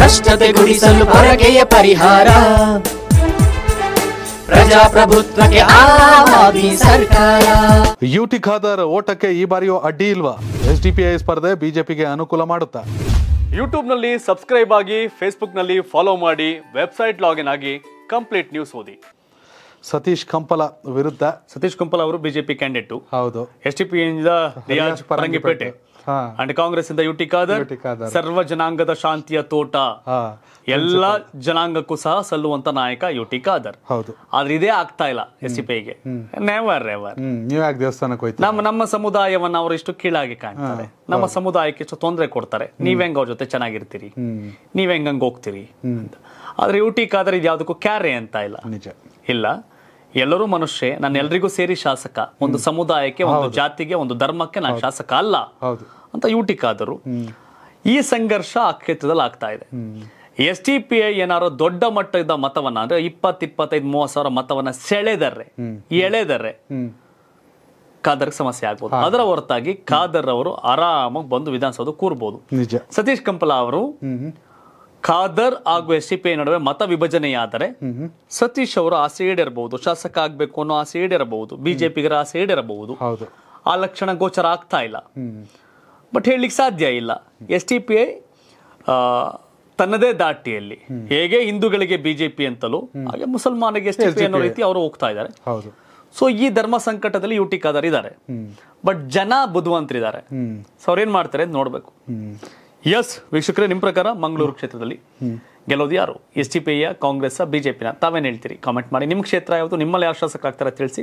ಭ್ರಷ್ಟತೆ ಗುಡಿಸಲು ಹೊರಗೆಯ ಪರಿಹಾರ ಪ್ರಜಾಪ್ರಭುತ್ವಕ್ಕೆ ಸರ್ಕಾರ ಯುಟಿ ಖಾದರ್ ಓಟಕ್ಕೆ ಈ ಬಾರಿಯೂ ಅಡ್ಡಿ ಇಲ್ವಾ ಎಸ್ಡಿಪಿಐ ಸ್ಪರ್ಧೆ ಬಿಜೆಪಿಗೆ ಅನುಕೂಲ ಮಾಡುತ್ತಾ ಯೂಟ್ಯೂಬ್ನಲ್ಲಿ ಸಬ್ಸ್ಕ್ರೈಬ್ ಆಗಿ ನಲ್ಲಿ ಫಾಲೋ ಮಾಡಿ ವೆಬ್ಸೈಟ್ ಲಾಗಿನ್ ಆಗಿ ಕಂಪ್ಲೀಟ್ ನ್ಯೂಸ್ ಓದಿ ಸತೀಶ್ ಕಂಪಲ ವಿರುದ್ಧ ಸತೀಶ್ ಕಂಪಲ ಅವರು ಬಿಜೆಪಿ ಕ್ಯಾಂಡಿಡೇಟು ಹೌದು S T P Parangipete and Congress ಇಂದ ಯುಟಿ ಖಾದರ್ ಸರ್ವ ಜನಾಂಗದ ಶಾಂತಿಯ ತೋಟ ಎಲ್ಲ ಜನಾಂಗಕ್ಕೂ ಸಹ ಸಲ್ಲುವಂತ ನಾಯಕ ಯುಟಿ ಖಾದರ್ ಹೌದು ಆದ್ರೆ ಇದೇ ಆಗ್ತಾ ಇಲ್ಲ ಎಸ್ ಸಿ ಪೈಗೆ ನೆವರ್ ನೆವರ್ ಯಾಕೆ ದೇವಸ್ಥಾನಕ್ಕೆ ಹೋಯ್ತು ನಮ್ಮ ನಮ್ಮ ಸಮುದಾಯವನ್ನ ಅವರು ಇಷ್ಟು ಕೀಳಾಗಿ ಕಾಣ್ತಾರೆ ನಮ್ಮ ಸಮುದಾಯಕ್ಕೆ ಇಷ್ಟು ತೊಂದರೆ ಕೊಡ್ತಾರೆ ನೀವ್ ಹೆಂಗ ಅವ್ರ ಜೊತೆ ಚೆನ್ನಾಗಿರ್ತೀರಿ ನೀವ್ ಹೆಂಗ್ ಹೋಗ್ತೀರಿ ಅಂತ ಆದ್ರೆ ಯುಟಿ ಖಾದರ್ ಇದ್ಯಾವುದಕ್ಕೂ ಕ್ಯಾರೆ ಅಂತ ಇಲ್ಲ ನಿಜ ಇಲ್ಲ ಎಲ್ಲರೂ ಮನುಷ್ಯ ನಾನು ಎಲ್ರಿಗೂ ಸೇರಿ ಶಾಸಕ ಒಂದು ಸಮುದಾಯಕ್ಕೆ ಒಂದು ಜಾತಿಗೆ ಒಂದು ಧರ್ಮಕ್ಕೆ ನಾನು ಶಾಸಕ ಅಲ್ಲ ಅಂತ ಯೂಟಿಕಾದರು ಈ ಸಂಘರ್ಷ ಆ ಕ್ಷೇತ್ರದಲ್ಲಿ ಆಗ್ತಾ ಇದೆ ಎಸ್ ಟಿ ಪಿ ಐ ಏನಾದ್ರು ದೊಡ್ಡ ಮಟ್ಟದ ಮತವನ್ನ ಅಂದ್ರೆ ಇಪ್ಪತ್ ಇಪ್ಪತ್ತೈದು ಮೂವತ್ ಸಾವಿರ ಮತವನ್ನ ಸೆಳೆದರ್ರೆ ಎಳೆದರ್ರೆ ಖಾದರ್ ಸಮಸ್ಯೆ ಆಗ್ಬೋದು ಅದರ ಹೊರತಾಗಿ ಖಾದರ್ ಅವರು ಆರಾಮಾಗಿ ಬಂದು ವಿಧಾನಸೌಧ ಕೂರ್ಬೋದು ಸತೀಶ್ ಕಂಪಲ ಅವರು ಖಾದರ್ ಹಾಗೂ ಎಸ್ ಸಿ ಪಿ ಐ ನಡುವೆ ಮತ ವಿಭಜನೆಯಾದರೆ ಸತೀಶ್ ಅವರು ಆಸೆ ಈಡೇರಬಹುದು ಶಾಸಕ ಆಗ್ಬೇಕು ಅನ್ನೋ ಆಸೆ ಈಡೇರಬಹುದು ಬಿಜೆಪಿಗರ ಆಸೆ ಈಡೇರಬಹುದು ಆ ಲಕ್ಷಣ ಗೋಚರ ಆಗ್ತಾ ಇಲ್ಲ ಬಟ್ ಹೇಳಲಿಕ್ಕೆ ಸಾಧ್ಯ ಇಲ್ಲ ಎಸ್ ಟಿ ಪಿ ಐ ತನ್ನದೇ ದಾಟಿಯಲ್ಲಿ ಹೇಗೆ ಹಿಂದೂಗಳಿಗೆ ಬಿಜೆಪಿ ಅಂತಲೂ ಹಾಗೆ ಮುಸಲ್ಮಾನಿಗೆ ಎಸ್ ಟಿ ಪಿ ಅನ್ನೋ ರೀತಿ ಅವರು ಹೋಗ್ತಾ ಇದ್ದಾರೆ ಸೊ ಈ ಧರ್ಮ ಸಂಕಟದಲ್ಲಿ ಯು ಟಿ ಇದ್ದಾರೆ ಬಟ್ ಜನ ಬುದ್ಧಿವಂತರಿದ್ದಾರೆ ಸೊ ಅವ್ರೇನ್ ಮಾಡ್ತಾರೆ ನೋಡ್ಬೇಕು ಎಸ್ ವೀಕ್ಷಕರೇ ನಿಮ್ಮ ಪ್ರಕಾರ ಮಂಗಳೂರು ಕ್ಷೇತ್ರದಲ್ಲಿ ಗೆಲ್ಲೋದು ಯಾರು ಎಸ್ ಡಿ ಪಿ ಯಾ ಬಿಜೆಪಿನ ತಾವೇನು ಹೇಳ್ತೀರಿ ಕಾಮೆಂಟ್ ಮಾಡಿ ನಿಮ್ಮ ಕ್ಷೇತ್ರ ಯಾವುದು ನಿಮ್ಮಲ್ಲಿ ಶಾಸಕ ಆಗ್ತಾರೆ ತಿಳಿಸಿ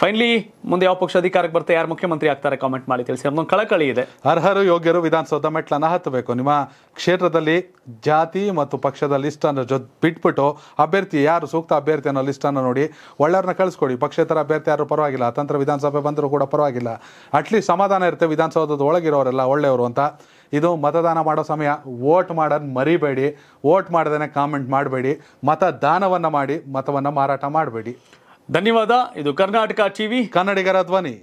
ಫೈನಲಿ ಮುಂದೆ ಯಾವ ಪಕ್ಷ ಅಧಿಕಾರಕ್ಕೆ ಬರ್ತಾರೆ ಯಾರು ಮುಖ್ಯಮಂತ್ರಿ ಆಗ್ತಾರೆ ಕಾಮೆಂಟ್ ಮಾಡಿ ತಿಳಿಸಿ ಕಳಕಳಿ ಇದೆ ಅರ್ಹರು ಯೋಗ್ಯರು ವಿಧಾನಸೌಧ ಮೆಟ್ಲನ್ನು ಹತ್ತಬೇಕು ನಿಮ್ಮ ಕ್ಷೇತ್ರದಲ್ಲಿ ಜಾತಿ ಮತ್ತು ಪಕ್ಷದ ಲಿಸ್ಟ್ ಲಿಸ್ಟನ್ನು ಜೊ ಬಿಟ್ಬಿಟ್ಟು ಅಭ್ಯರ್ಥಿ ಯಾರು ಸೂಕ್ತ ಅಭ್ಯರ್ಥಿ ಅನ್ನೋ ಅನ್ನು ನೋಡಿ ಒಳ್ಳೆಯವ್ರನ್ನ ಕಳಿಸ್ಕೊಡಿ ಪಕ್ಷೇತರ ಅಭ್ಯರ್ಥಿ ಯಾರು ಪರವಾಗಿಲ್ಲ ತಂತ್ರ ವಿಧಾನಸಭೆ ಬಂದರೂ ಕೂಡ ಪರವಾಗಿಲ್ಲ ಅಟ್ಲೀಸ್ಟ್ ಸಮಾಧಾನ ಇರುತ್ತೆ ವಿಧಾನಸೌಧದ ಒಳಗಿರೋರೆಲ್ಲ ಒಳ್ಳೆಯವರು ಅಂತ ಇದು ಮತದಾನ ಮಾಡೋ ಸಮಯ ವೋಟ್ ಮಾಡೋದು ಮರಿಬೇಡಿ ವೋಟ್ ಮಾಡ್ದೇ ಕಾಮೆಂಟ್ ಮಾಡಬೇಡಿ ಮತದಾನವನ್ನು ಮಾಡಿ ಮತವನ್ನು ಮಾರಾಟ ಮಾಡಬೇಡಿ ಧನ್ಯವಾದ ಇದು ಕರ್ನಾಟಕ ಟಿವಿ ಕನ್ನಡಿಗರ ಧ್ವನಿ